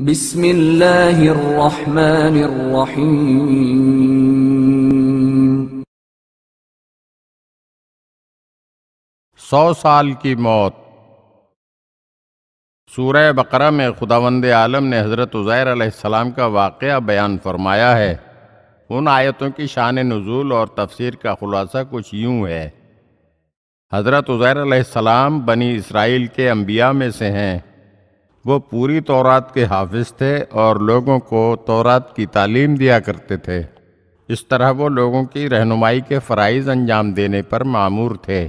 बिस्मिल्लाहिर्रहमानिर्रहीम सौ साल की मौत सूरह बकरा में खुदावंद आलम ने हज़रत उज़ैर अलैहिस्सलाम का वाक़ बयान फरमाया है उन आयतों की शान नज़ुल और तफसीर का ख़ुलासा कुछ यूँ है हज़रत उज़ैर अलैहिस्सलाम बनी इसराइल के अम्बिया में से हैं वो पूरी तौरात के हाफिज थे और लोगों को तौरात की तालीम दिया करते थे इस तरह वो लोगों की रहनुमाई के फ़रज़ अंजाम देने पर मामूर थे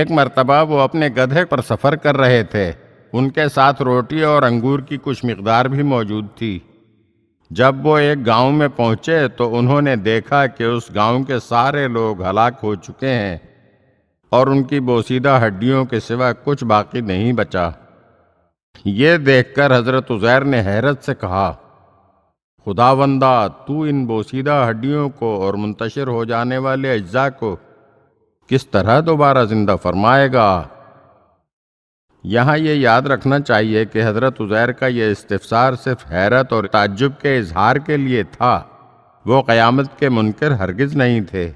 एक मरतबा वो अपने गधे पर सफ़र कर रहे थे उनके साथ रोटी और अंगूर की कुछ मकदार भी मौजूद थी जब वो एक गांव में पहुंचे तो उन्होंने देखा कि उस गांव के सारे लोग हलाक हो चुके हैं और उनकी बोसीदा हड्डियों के सिवा कुछ बाकी नहीं बचा ये देखकर हजरत उजैर ने हैरत से कहा खुदावंदा तू इन बोसीदा हड्डियों को और मुंतशिर हो जाने वाले अज्जा को किस तरह दोबारा जिंदा फरमाएगा यहाँ ये याद रखना चाहिए कि हजरत उजैर का यह इस्तफसार सिर्फ हैरत और ताज्जुब के इजहार के लिए था वो क़यामत के मुनकर हरगिज़ नहीं थे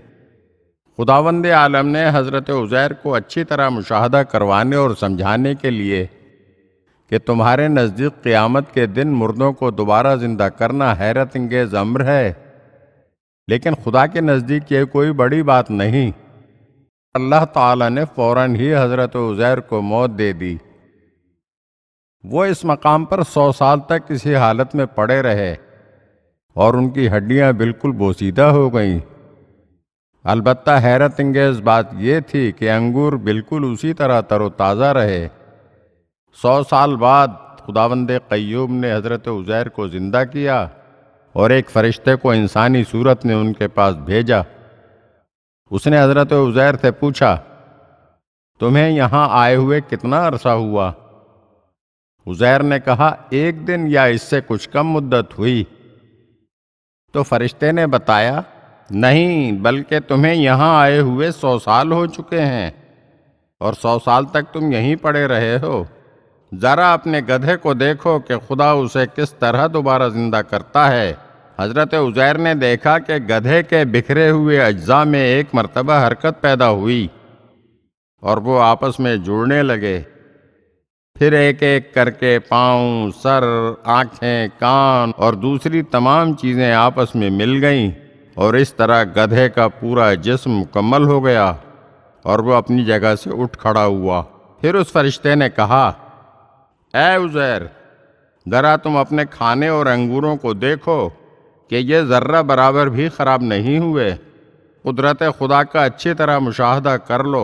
खुदावंद आलम ने हज़रत उज़ैर को अच्छी तरह मुशाह करवाने और समझाने के लिए कि तुम्हारे नज़दीक क़यामत के दिन मुर्दों को दोबारा ज़िंदा करना हैरत अंगेज अम्र है लेकिन खुदा के नज़दीक ये कोई बड़ी बात नहीं अल्लाह ताला ने फ़ौर ही हज़रत उज़ैर को मौत दे दी वो इस मकाम पर सौ साल तक किसी हालत में पड़े रहे और उनकी हड्डियां बिल्कुल बोसीदा हो गईं अलबत्त हैरत अंगेज़ बात यह थी कि अंगूर बिल्कुल उसी तरह तरोताज़ा रहे सौ साल बाद खुदावंद क़य्यूम ने हज़रत उज़ैर को ज़िंदा किया और एक फ़रिश्ते को इंसानी सूरत ने उनके पास भेजा उसने हज़रत उज़ैर से पूछा तुम्हें यहाँ आए हुए कितना अरसा हुआ उज़ैर ने कहा एक दिन या इससे कुछ कम मुद्दत हुई तो फरिश्ते ने बताया नहीं बल्कि तुम्हें यहाँ आए हुए सौ साल हो चुके हैं और सौ साल तक तुम यहीं पड़े रहे हो ज़रा अपने गधे को देखो कि खुदा उसे किस तरह दोबारा ज़िंदा करता है हज़रत उज़ैर ने देखा कि गधे के बिखरे हुए अज्जा में एक मरतबा हरकत पैदा हुई और वो आपस में जुड़ने लगे फिर एक एक करके पाँव सर आँखें कान और दूसरी तमाम चीज़ें आपस में मिल गईं और इस तरह गधे का पूरा जिस्म मुकम्मल हो गया और वो अपनी जगह से उठ खड़ा हुआ फिर उस फरिश्ते ने कहा है उजैर ज़रा तुम अपने खाने और अंगूरों को देखो कि ये ज़र्रा बराबर भी ख़राब नहीं हुए कुदरत खुदा का अच्छी तरह मुशाहदा कर लो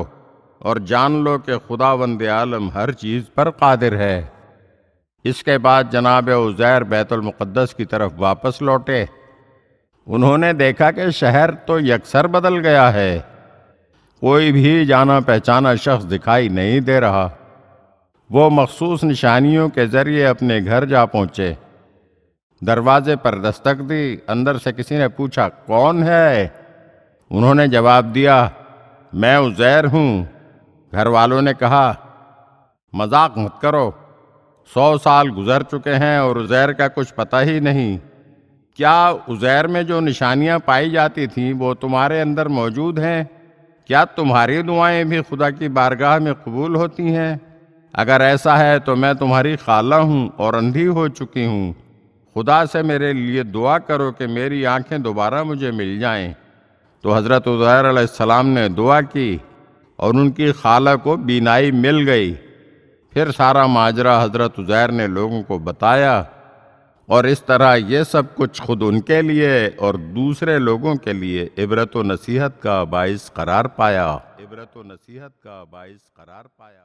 और जान लो कि खुदा वंद आलम हर चीज़ पर कादिर है इसके बाद जनाब उजैर बैतुलमक़दस की तरफ वापस लौटे उन्होंने देखा कि शहर तो यकसर बदल गया है कोई भी जाना पहचाना शख्स दिखाई नहीं दे रहा वो मखसूस निशानियों के ज़रिए अपने घर जा पहुँचे दरवाजे पर दस्तक दी अंदर से किसी ने पूछा कौन है उन्होंने जवाब दिया मैं उजैर हूँ घर वालों ने कहा मजाक मत करो सौ साल गुजर चुके हैं और उजैर का कुछ पता ही नहीं क्या उजैर में जो निशानियाँ पाई जाती थीं वो तुम्हारे अंदर मौजूद हैं क्या तुम्हारी दुआएं भी खुदा की बारगाह में कबूल होती हैं अगर ऐसा है तो मैं तुम्हारी खाला हूँ और अंधी हो चुकी हूँ खुदा से मेरे लिए दुआ करो कि मेरी आंखें दोबारा मुझे मिल जाएं। तो हज़रत उज़ैर ने दुआ की और उनकी खाला को बीनाई मिल गई फिर सारा माजरा हज़रत उज़ैर ने लोगों को बताया और इस तरह ये सब कुछ खुद उनके लिए और दूसरे लोगों के लिए इबरत नसीहत का बायस करार पाया इबरत नसीहत का बायस करार पाया